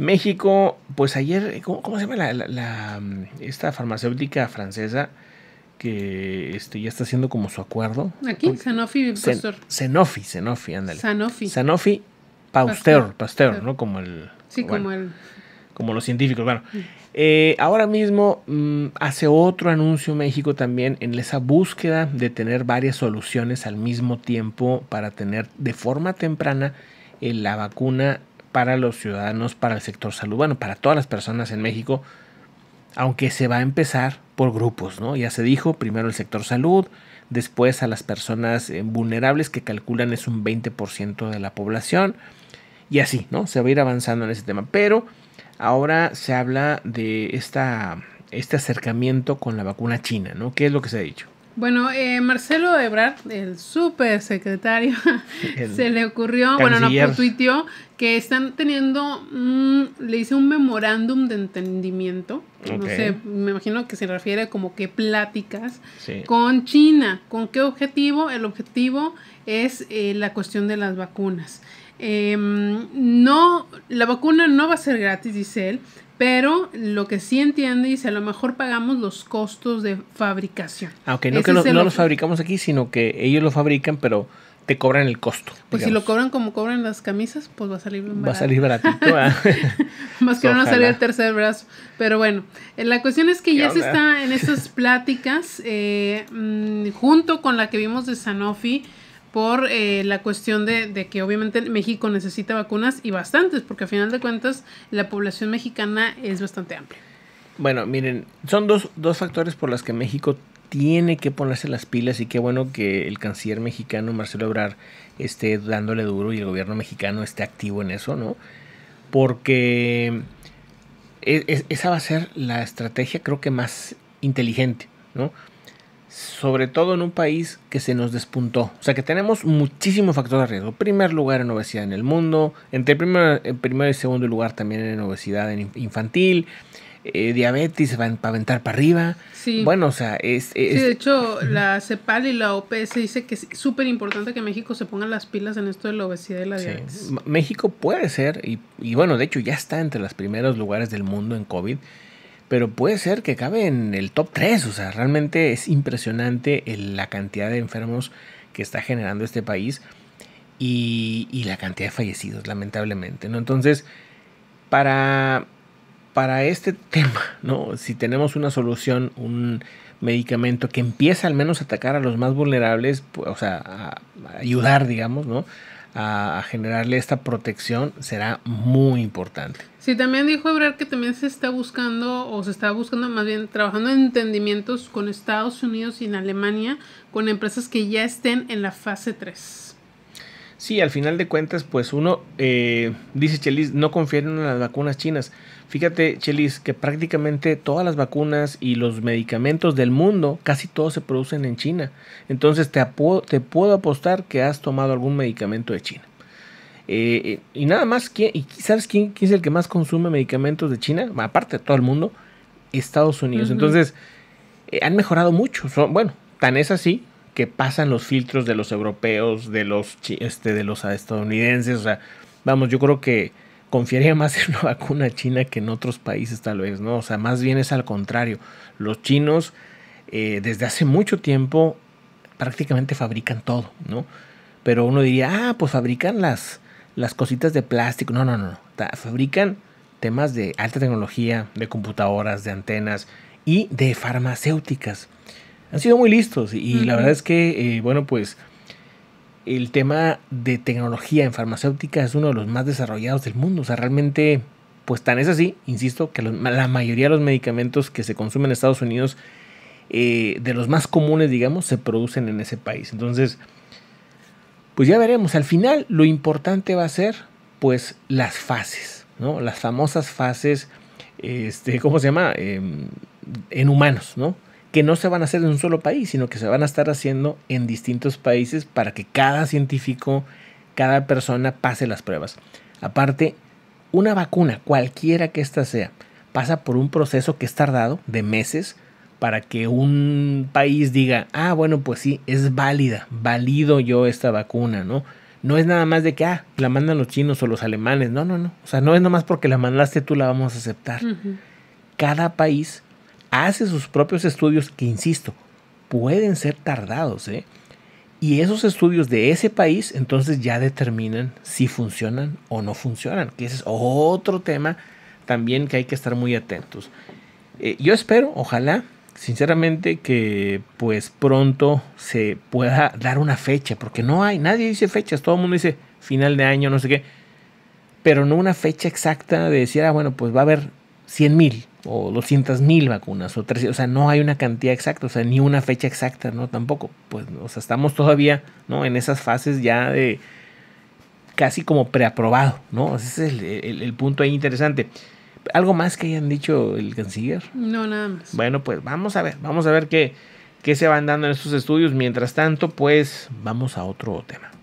México, pues ayer, ¿cómo, se llama la, mm, esta farmacéutica francesa que este, ya está haciendo como su acuerdo? Aquí, Sanofi, Pasteur. Sanofi, Sanofi, ándale. Sanofi. Sanofi, Pasteur, Pasteur, ¿no? Como el... Sí, como el... Como los científicos, bueno. Eh, ahora mismo mm, hace otro anuncio México también en esa búsqueda de tener varias soluciones al mismo tiempo para tener de forma temprana eh, la vacuna para los ciudadanos, para el sector salud, bueno, para todas las personas en México, aunque se va a empezar por grupos, ¿no? Ya se dijo, primero el sector salud, después a las personas eh, vulnerables que calculan es un 20% de la población, y así, ¿no? Se va a ir avanzando en ese tema, pero ahora se habla de esta, este acercamiento con la vacuna china, ¿no? ¿Qué es lo que se ha dicho? Bueno, eh, Marcelo Ebrard, el super secretario, se le ocurrió, bueno, no tuiteó que están teniendo, le hice un memorándum de entendimiento, no sé, me imagino que se refiere como que pláticas con China. ¿Con qué objetivo? El objetivo es eh, la cuestión de las vacunas. Eh, no, la vacuna no va a ser gratis, dice él, pero lo que sí entiende dice, a lo mejor pagamos los costos de fabricación. Aunque ah, no no los fabricamos aquí, sino que ellos lo fabrican, pero te cobran el costo. Pues si lo cobran como cobran las camisas, pues va a salir barato. Va a salir baratito. Ah. Más que va a salir el tercer brazo. Pero bueno, eh, la cuestión es que ya se está en estas pláticas, eh, mm, junto con la que vimos de Sanofi, por eh, la cuestión de, que obviamente México necesita vacunas y bastantes, porque a final de cuentas la población mexicana es bastante amplia. Bueno, miren, son dos, dos factores por los que México tiene que ponerse las pilas y qué bueno que el canciller mexicano Marcelo Ebrard esté dándole duro y el gobierno mexicano esté activo en eso, ¿no? Porque e, e, esa va a ser la estrategia creo que más inteligente, ¿no? sobre todo en un país que se nos despuntó. O sea que tenemos muchísimos factores de riesgo. Primer lugar en obesidad en el mundo, entre primer, en primer y segundo lugar también en obesidad infantil, eh, diabetes va a aventar para arriba. Sí. Bueno, o sea, es... sí, de hecho, la CEPAL y la OPS dice que es súper importante que México se ponga las pilas en esto de la obesidad y la diabetes. México puede ser, y, y bueno, de hecho ya está entre los primeros lugares del mundo en COVID pero puede ser que cabe en el top 3. O sea, realmente es impresionante la cantidad de enfermos que está generando este país y, la cantidad de fallecidos, lamentablemente. ¿no? Entonces, para, para este tema, ¿no? si tenemos una solución, un medicamento que empieza al menos a atacar a los más vulnerables, o sea, a ayudar, digamos, ¿no? a, generarle esta protección será muy importante. Sí, también dijo Ebrard que también se está buscando, o se está buscando más bien trabajando en entendimientos con Estados Unidos y en Alemania, con empresas que ya estén en la fase 3. Sí, al final de cuentas, pues uno, eh, dice Chelis, no confieren en las vacunas chinas. Fíjate, Chelis, que prácticamente todas las vacunas y los medicamentos del mundo, casi todos se producen en China. Entonces te, te puedo apostar que has tomado algún medicamento de China. Eh, y nada más, ¿quién, ¿y sabes quién, es el que más consume medicamentos de China? Aparte de todo el mundo, Estados Unidos. Entonces, eh, han mejorado mucho. bueno, tan es así que pasan los filtros de los europeos, de los, este, de los estadounidenses. O sea, vamos, yo creo que confiaría más en una vacuna china que en otros países tal vez, ¿no? O sea, más bien es al contrario. Los chinos eh, desde hace mucho tiempo prácticamente fabrican todo, ¿no? Pero uno diría, ah, pues fabrican las, las cositas de plástico. No, no, no, no. Fabrican temas de alta tecnología, de computadoras, de antenas y de farmacéuticas han sido muy listos y la verdad es que, eh, bueno, pues el tema de tecnología en farmacéutica es uno de los más desarrollados del mundo. O sea, realmente, pues tan es así, insisto, que la mayoría de los medicamentos que se consumen en Estados Unidos, eh, de los más comunes, digamos, se producen en ese país. Entonces, pues ya veremos. Al final, lo importante va a ser, pues, las fases, ¿no? Las famosas fases, este, ¿cómo se llama? Em, en humanos, ¿no? que no se van a hacer en un solo país, sino que se van a estar haciendo en distintos países para que cada científico, cada persona pase las pruebas. Aparte, una vacuna, cualquiera que ésta sea, pasa por un proceso que es tardado de meses para que un país diga, ah, bueno, pues sí, es válida, valido yo esta vacuna, ¿no? No es nada más de que, ah, la mandan los chinos o los alemanes, no, no, no. O sea, no es nada más porque la mandaste tú la vamos a aceptar. Cada país hace sus propios estudios que, insisto, pueden ser tardados, ¿eh? Y esos estudios de ese país entonces ya determinan si funcionan o no funcionan, que ese es otro tema también que hay que estar muy atentos. Eh, yo espero, ojalá, sinceramente, que pues pronto se pueda dar una fecha, porque no hay, nadie dice fechas, todo el mundo dice final de año, no sé qué, pero no una fecha exacta de decir, ah, bueno, pues va a haber 100 mil o 200 mil vacunas, o, 300, o sea, no hay una cantidad exacta, o sea, ni una fecha exacta, ¿no? Tampoco, pues, o sea, estamos todavía, ¿no? En esas fases ya de casi como preaprobado, ¿no? Ese es el, punto ahí interesante. ¿Algo más que hayan dicho el canciller? No, nada más. Bueno, pues vamos a ver, vamos a ver qué, qué se van dando en estos estudios. Mientras tanto, pues vamos a otro tema.